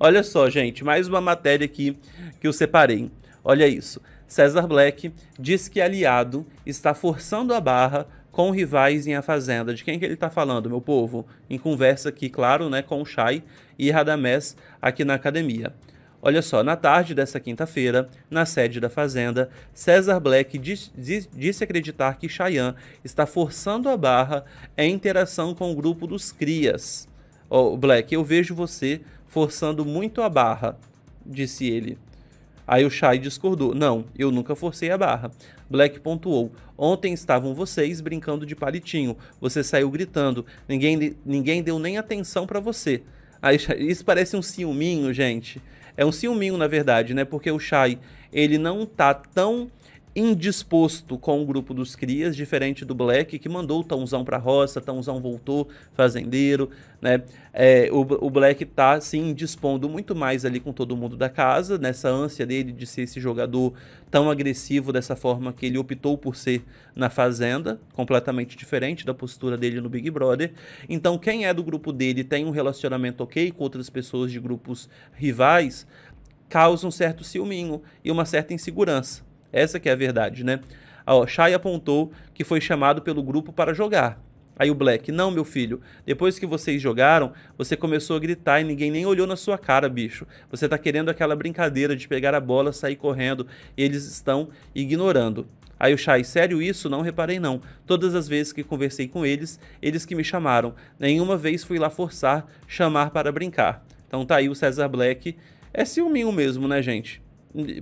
Olha só, gente, mais uma matéria aqui que eu separei. Olha isso. César Black diz que aliado está forçando a barra com rivais em A Fazenda. De quem que ele está falando, meu povo? Em conversa aqui, claro, né, com o Chay e Radamés aqui na academia. Olha só, na tarde dessa quinta-feira, na sede da Fazenda, César Black diz, diz, disse acreditar que Chayanne está forçando a barra em interação com o grupo dos Crias. Oh, Black, eu vejo você forçando muito a barra, disse ele. Aí o Shai discordou. Não, eu nunca forcei a barra. Black pontuou. Ontem estavam vocês brincando de palitinho. Você saiu gritando. Ninguém, ninguém deu nem atenção para você. Aí, isso parece um ciúminho, gente. É um ciúminho, na verdade, né? Porque o Shai, ele não tá tão indisposto com o grupo dos crias, diferente do Black, que mandou o Tãozão pra roça, Tãozão voltou fazendeiro, né? É, o, o, Black tá se indispondo muito mais ali com todo mundo da casa, nessa ânsia dele de ser esse jogador tão agressivo dessa forma que ele optou por ser na Fazenda, completamente diferente da postura dele no Big Brother. Então, quem é do grupo dele tem um relacionamento ok com outras pessoas de grupos rivais, causa um certo ciúminho e uma certa insegurança. Essa que é a verdade, né? O Shai apontou que foi chamado pelo grupo para jogar. Aí o Black, não, meu filho, depois que vocês jogaram, você começou a gritar e ninguém nem olhou na sua cara, bicho. Você tá querendo aquela brincadeira de pegar a bola, sair correndo. Eles estão ignorando. Aí o Shai, sério isso? Não reparei não. Todas as vezes que conversei com eles, eles que me chamaram. Nenhuma vez fui lá forçar, chamar para brincar. Então tá aí o César Black. É ciúminho mesmo, né, gente?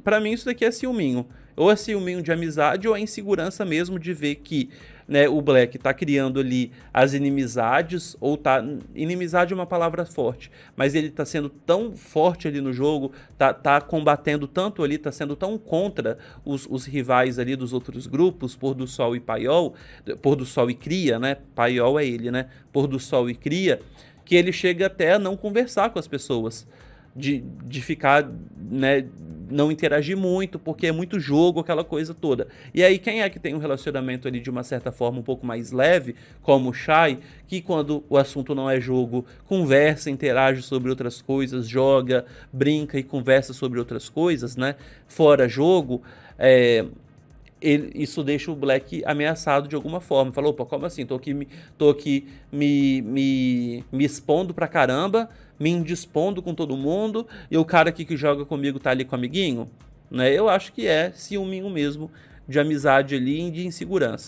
para mim isso daqui é ciúminho. Ou é ciúminho de amizade ou é insegurança mesmo de ver que né, o Black tá criando ali as inimizades, ou tá. Inimizade é uma palavra forte, mas ele tá sendo tão forte ali no jogo, tá, tá combatendo tanto ali, tá sendo tão contra os, os rivais ali dos outros grupos, Pôr do Sol e Paiol, Pôr do Sol e Cria, né? Paiol é ele, né? Pôr do Sol e Cria, que ele chega até a não conversar com as pessoas de, de ficar, né, não interagir muito, porque é muito jogo, aquela coisa toda. E aí, quem é que tem um relacionamento ali de uma certa forma um pouco mais leve, como o Shai, que quando o assunto não é jogo, conversa, interage sobre outras coisas, joga, brinca e conversa sobre outras coisas, né? Fora jogo, é, ele, isso deixa o Black ameaçado de alguma forma. Falou, opa, como assim? Tô aqui, tô aqui me, me, me expondo pra caramba, me indispondo com todo mundo, e o cara aqui que joga comigo tá ali com o amiguinho? Né? Eu acho que é ciúminho mesmo de amizade ali e de insegurança.